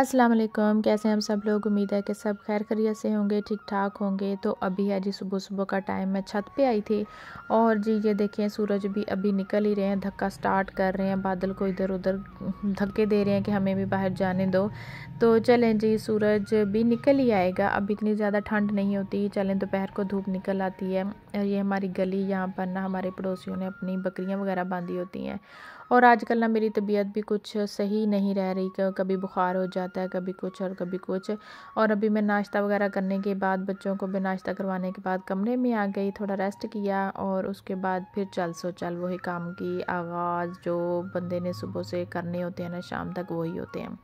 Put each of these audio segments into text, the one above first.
अस्सलाम वालेकुम कैसे हैं हम सब लोग उम्मीद है कि सब खैर खरीत से होंगे ठीक ठाक होंगे तो अभी है जी सुबह सुबह का टाइम मैं छत पे आई थी और जी ये देखें सूरज भी अभी निकल ही रहे हैं धक्का स्टार्ट कर रहे हैं बादल को इधर उधर धक्के दे रहे हैं कि हमें भी बाहर जाने दो तो चलें जी सूरज भी निकल ही आएगा अब इतनी ज़्यादा ठंड नहीं होती चलें दोपहर को धूप निकल आती है ये हमारी गली यहाँ पर ना हमारे पड़ोसियों ने अपनी बकरियाँ वगैरह बांधी होती हैं और आजकल ना मेरी तबीयत भी कुछ सही नहीं रह रही कभी बुखार हो जाता है कभी कुछ और कभी कुछ और अभी मैं नाश्ता वगैरह करने के बाद बच्चों को भी नाश्ता करवाने के बाद कमरे में आ गई थोड़ा रेस्ट किया और उसके बाद फिर चल सो चल वही काम की आगाज़ जो बंदे ने सुबह से करने होते हैं ना शाम तक वही होते हैं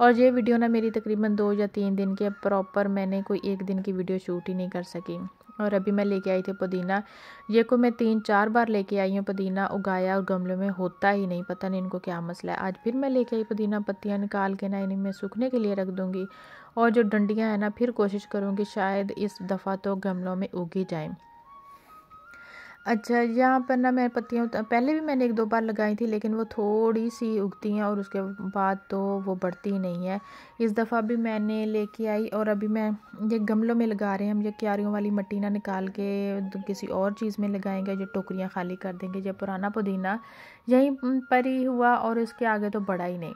और ये वीडियो ना मेरी तकरीबन दो या तीन दिन की प्रॉपर मैंने कोई एक दिन की वीडियो शूट ही नहीं कर सकी और अभी मैं लेके आई थी पुदीना ये को मैं तीन चार बार लेके आई हूँ पुदीना उगाया और गमलों में होता ही नहीं पता नहीं इनको क्या मसला है आज फिर मैं लेके आई पुदीना पत्तियाँ निकाल के ना इन्हें मैं सूखने के लिए रख दूँगी और जो डंडियाँ हैं ना फिर कोशिश करूँगी शायद इस दफ़ा तो गमलों में उगी जाएँ अच्छा यहाँ पर ना मैं पत्तियाँ पहले भी मैंने एक दो बार लगाई थी लेकिन वो थोड़ी सी उगती हैं और उसके बाद तो वो बढ़ती ही नहीं है इस दफ़ा भी मैंने लेके आई और अभी मैं ये गमलों में लगा रहे हैं हम ये क्यारियों वाली मट्टी ना निकाल के तो किसी और चीज़ में लगाएंगे जो टोकरियाँ खाली कर देंगे ये पुराना पुदीना यहीं पर ही हुआ और इसके आगे तो बढ़ा ही नहीं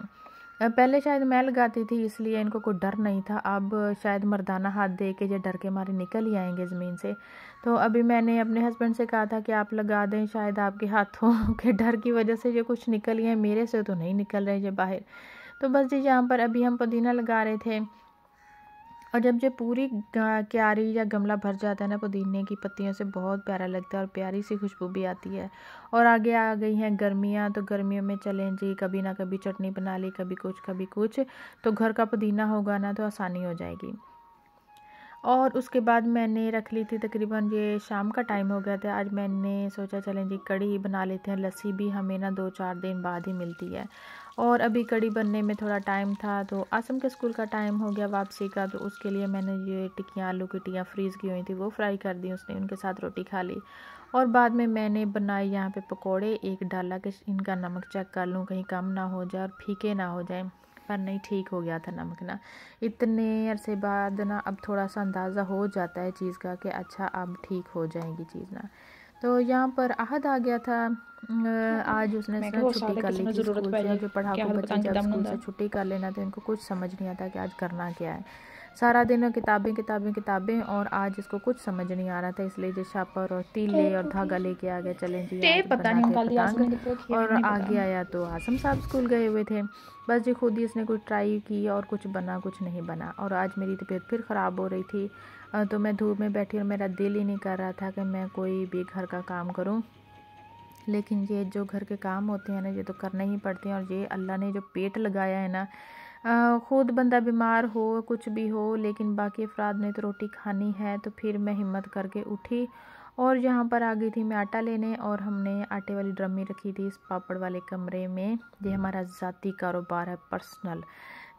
पहले शायद मैं लगाती थी इसलिए इनको कोई डर नहीं था अब शायद मर्दाना हाथ दे के या डर के मारे निकल ही आएंगे ज़मीन से तो अभी मैंने अपने हस्बैंड से कहा था कि आप लगा दें शायद आपके हाथों के डर की वजह से ये कुछ निकल गए मेरे से तो नहीं निकल रहे ये बाहर तो बस जी यहाँ पर अभी हम पुदीना लगा रहे थे और जब जब पूरी क्यारी या गमला भर जाता है ना पुदीने की पत्तियों से बहुत प्यारा लगता है और प्यारी सी खुशबू भी आती है और आगे आ गई हैं गर्मियाँ तो गर्मियों में चलें जी कभी ना कभी चटनी बना ली कभी कुछ कभी कुछ तो घर का पुदीना होगा ना तो आसानी हो जाएगी और उसके बाद मैंने रख ली थी तकरीबन ये शाम का टाइम हो गया था आज मैंने सोचा चलें जी कड़ी बना लेते हैं लस्सी भी हमें ना दो चार दिन बाद ही मिलती है और अभी कड़ी बनने में थोड़ा टाइम था तो आसम के स्कूल का टाइम हो गया वापसी का तो उसके लिए मैंने ये टिक्कियाँ आलू की टिक्कियाँ फ्रीज़ की हुई थी वो फ्राई कर दी उसने उनके साथ रोटी खा ली और बाद में मैंने बनाए यहाँ पे पकोड़े एक डाला कि इनका नमक चेक कर लूँ कहीं कम ना हो जाए और फीके ना हो जाए पर नहीं ठीक हो गया था नमक ना इतने अरसे बाद ना अब थोड़ा सा अंदाज़ा हो जाता है चीज़ का कि अच्छा अब ठीक हो जाएगी चीज़ ना तो यहाँ पर आहद आ गया था आज उसने छुट्टी कर ली थी स्कूल से जो पढ़ाकू बच्चे छुट्टी कर लेना तो इनको कुछ समझ नहीं आता कि आज करना क्या है सारा दिन किताबें किताबें किताबें और आज इसको कुछ समझ नहीं आ रहा था इसलिए जो छापर और तीले और धागा लेके आ गया चले जी पता नहीं और आगे आया तो आसम साहब स्कूल गए हुए थे बस जी खुद ही इसने कुछ ट्राई की और कुछ बना कुछ नहीं बना और आज मेरी तबीयत फिर ख़राब हो रही थी तो मैं धूप में बैठी और मेरा दिल ही नहीं कर रहा था कि मैं कोई भी घर का काम करूँ लेकिन ये जो घर के काम होते हैं ना ये तो करना ही पड़ते हैं और ये अल्लाह ने जो पेट लगाया है ना खुद बंदा बीमार हो कुछ भी हो लेकिन बाकी अफराद ने तो रोटी खानी है तो फिर मैं हिम्मत करके उठी और यहाँ पर आ गई थी मैं आटा लेने और हमने आटे वाली ड्रमी रखी थी इस पापड़ वाले कमरे में ये हमारा ज़ाती कारोबार है पर्सनल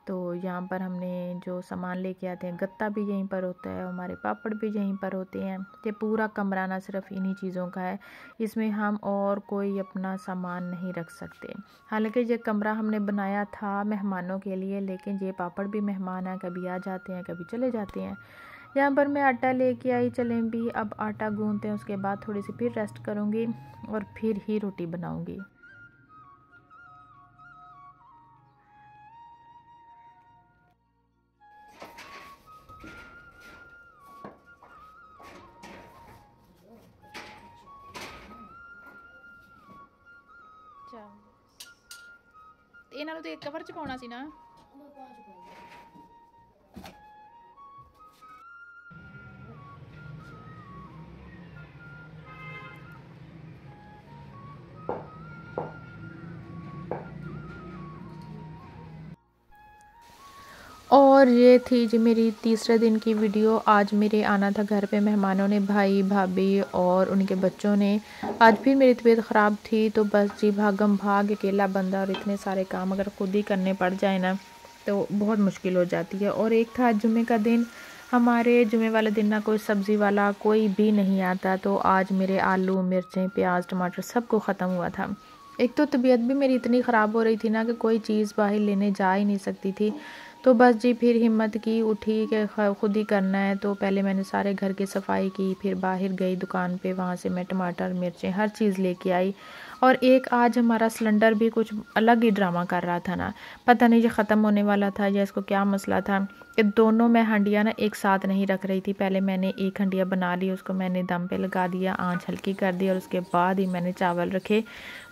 तो यहाँ पर हमने जो सामान लेके आते हैं गत्ता भी यहीं पर होता है हमारे पापड़ भी यहीं पर होते हैं ये पूरा कमरा ना सिर्फ इन्हीं चीज़ों का है इसमें हम और कोई अपना सामान नहीं रख सकते हालांकि ये कमरा हमने बनाया था मेहमानों के लिए लेकिन ये पापड़ भी मेहमान हैं कभी आ जाते हैं कभी चले जाते हैं यहाँ पर मैं आटा लेके आई चलें भी अब आटा गूँधते हैं उसके बाद थोड़ी सी फिर रेस्ट करूँगी और फिर ही रोटी बनाऊँगी ਇਹਨਾਂ ਨੂੰ ਤੇ ਇੱਕ ਵਾਰ ਚ ਪਾਉਣਾ ਸੀ ਨਾ और ये थी जी मेरी तीसरे दिन की वीडियो आज मेरे आना था घर पे मेहमानों ने भाई भाभी और उनके बच्चों ने आज भी मेरी तबीयत ख़राब थी तो बस जी भागम भाग अकेला बंदा और इतने सारे काम अगर खुद ही करने पड़ जाए ना तो बहुत मुश्किल हो जाती है और एक था जुमे का दिन हमारे जुमे वाले दिन ना कोई सब्ज़ी वाला कोई भी नहीं आता तो आज मेरे आलू मिर्चें प्याज टमाटर सब को ख़त्म हुआ था एक तो तबीयत भी मेरी इतनी ख़राब हो रही थी ना कि कोई चीज़ बाहर लेने जा ही नहीं सकती थी तो बस जी फिर हिम्मत की उठी कि खुद ही करना है तो पहले मैंने सारे घर की सफाई की फिर बाहर गई दुकान पे वहाँ से मैं टमाटर मिर्चें हर चीज़ लेके आई और एक आज हमारा सिलेंडर भी कुछ अलग ही ड्रामा कर रहा था ना पता नहीं ये ख़त्म होने वाला था या इसको क्या मसला था कि दोनों मैं हंडियाँ ना एक साथ नहीं रख रही थी पहले मैंने एक हंडिया बना ली उसको मैंने दम पे लगा दिया आंच हल्की कर दी और उसके बाद ही मैंने चावल रखे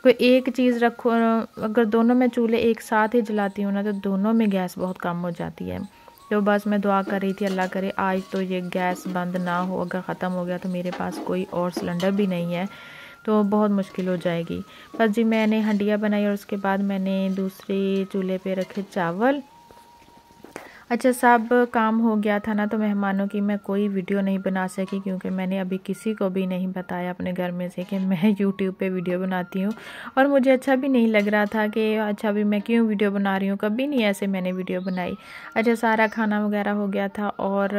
कोई एक चीज़ रखो अगर दोनों में चूल्हे एक साथ ही जलाती हूँ ना तो दोनों में गैस बहुत कम हो जाती है तो बस मैं दुआ कर रही थी अल्लाह करे आज तो ये गैस बंद ना हो अगर ख़त्म हो गया तो मेरे पास कोई और सिलेंडर भी नहीं है तो बहुत मुश्किल हो जाएगी बस जी मैंने हंडिया बनाई और उसके बाद मैंने दूसरे चूल्हे पे रखे चावल अच्छा सब काम हो गया था ना तो मेहमानों की मैं कोई वीडियो नहीं बना सकी क्योंकि मैंने अभी किसी को भी नहीं बताया अपने घर में से कि मैं यूट्यूब पे वीडियो बनाती हूँ और मुझे अच्छा भी नहीं लग रहा था कि अच्छा भी मैं क्यों वीडियो बना रही हूँ कभी नहीं ऐसे मैंने वीडियो बनाई अच्छा सारा खाना वगैरह हो गया था और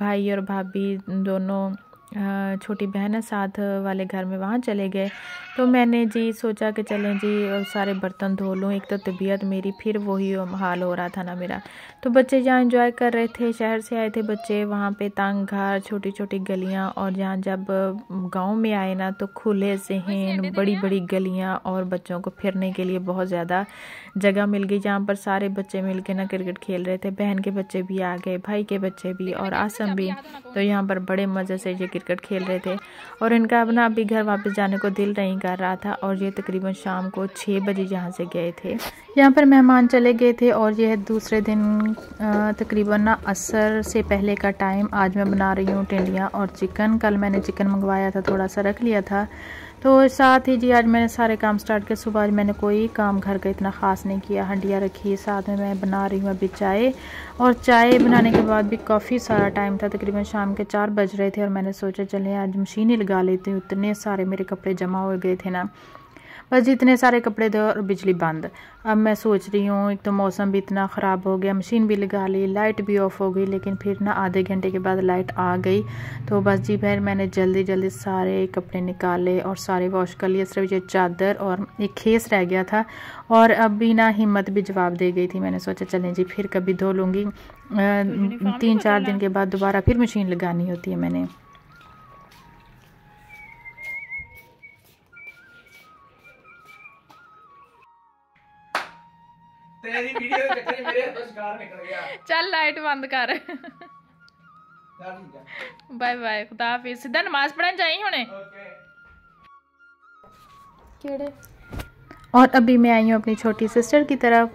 भाई और भाभी दोनों छोटी बहन है साथ वाले घर में वहाँ चले गए तो मैंने जी सोचा कि चलें जी सारे बर्तन धो लूँ एक तो तबीयत मेरी फिर वही हाल हो रहा था ना मेरा तो बच्चे जहाँ इंजॉय कर रहे थे शहर से आए थे बच्चे वहाँ पे तंग घर छोटी छोटी गलियाँ और जहाँ जब गांव में आए ना तो खुले सहन बड़ी बड़ी गलियाँ और बच्चों को फिरने के लिए बहुत ज़्यादा जगह मिल गई जहाँ पर सारे बच्चे मिल के ना क्रिकेट खेल रहे थे बहन के बच्चे भी आ गए भाई के बच्चे भी और आसम भी तो यहाँ पर बड़े मज़े से ये क्रिकेट खेल रहे थे और इनका अपना अभी घर वापस जाने को दिल नहीं कर रहा था और ये तकरीबन शाम को छः बजे यहाँ से गए थे यहाँ पर मेहमान चले गए थे और यह दूसरे दिन तकरीबन ना असर से पहले का टाइम आज मैं बना रही हूँ टिंडियाँ और चिकन कल मैंने चिकन मंगवाया था थोड़ा सा रख लिया था तो साथ ही जी आज मैंने सारे काम स्टार्ट किया सुबह आज मैंने कोई काम घर का इतना ख़ास नहीं किया हंडिया रखी साथ में मैं बना रही हूँ अभी चाय और चाय बनाने के बाद भी काफ़ी सारा टाइम था तकरीबन शाम के चार बज रहे थे और मैंने सोचा चले आज मशीन ही लगा लेती हूँ इतने सारे मेरे कपड़े जमा हो गए थे ना बस इतने सारे कपड़े थे और बिजली बंद अब मैं सोच रही हूँ एक तो मौसम भी इतना ख़राब हो गया मशीन भी लगा ली लाइट भी ऑफ हो गई लेकिन फिर ना आधे घंटे के बाद लाइट आ गई तो बस जी फिर मैंने जल्दी जल्दी सारे कपड़े निकाले और सारे वॉश कर लिए सिर्फ ये चादर और एक खेस रह गया था और अभी ना हिम्मत भी जवाब दे गई थी मैंने सोचा चलें जी फिर कभी धो लूँगी तीन चार दिन के बाद दोबारा फिर मशीन लगानी होती है मैंने ਗਾਣੇ ਦੀ ਵੀਡੀਓ ਦੇ ਚੱਕਰ ਮੇਰੇ ਹੱਥੋਂ ਸ਼ਿਕਾਰ ਨਿਕਲ ਗਿਆ ਚੱਲ ਲਾਈਟ ਬੰਦ ਕਰ ਚੱਲ ਠੀਕ ਹੈ ਬਾਏ ਬਾਏ ਖੁਦਾ ਹਾਫਿਜ਼ ਸਿੱਧਾ ਨਮਾਜ਼ ਪੜਨ ਜਾਈ ਹੁਣੇ ਓਕੇ ਕਿਹੜੇ और अभी मैं आई हूँ अपनी छोटी सिस्टर की तरफ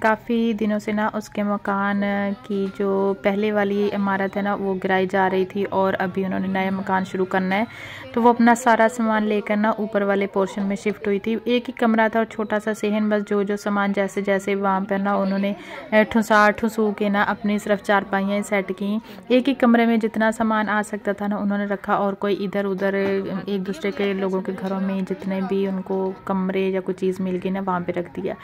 काफ़ी दिनों से ना उसके मकान की जो पहले वाली इमारत है ना वो गिराई जा रही थी और अभी उन्होंने नया मकान शुरू करना है तो वो अपना सारा सामान लेकर ना ऊपर वाले पोर्शन में शिफ्ट हुई थी एक ही कमरा था और छोटा सा सेहन बस जो जो सामान जैसे जैसे वहाँ पर ना उन्होंने ठुसा ठुसू के ना अपनी सिर्फ चारपाइयाँ सेट की एक ही कमरे में जितना सामान आ सकता था ना उन्होंने रखा और कोई इधर उधर एक दूसरे के लोगों के घरों में जितने भी उनको कमरे स्प्रे या कुछ चीज़ मिल गई ना वहाँ पर रख दिया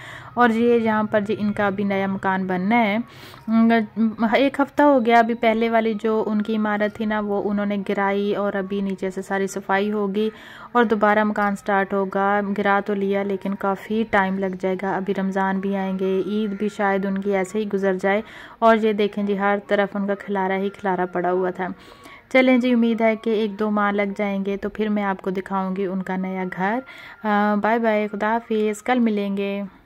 और ये यहाँ पर जी इनका अभी नया मकान बनना है एक हफ़्ता हो गया अभी पहले वाली जो उनकी इमारत थी ना वो उन्होंने गिराई और अभी नीचे से सारी सफाई होगी और दोबारा मकान स्टार्ट होगा गिरा तो लिया लेकिन काफ़ी टाइम लग जाएगा अभी रमज़ान भी आएंगे ईद भी शायद उनकी ऐसे ही गुजर जाए और ये देखें जी हर तरफ उनका खिलारा ही खिलारा पड़ा हुआ था चलें जी उम्मीद है कि एक दो माह लग जाएंगे तो फिर मैं आपको दिखाऊंगी उनका नया घर बाय बाय खुदा हाफिज़ कल मिलेंगे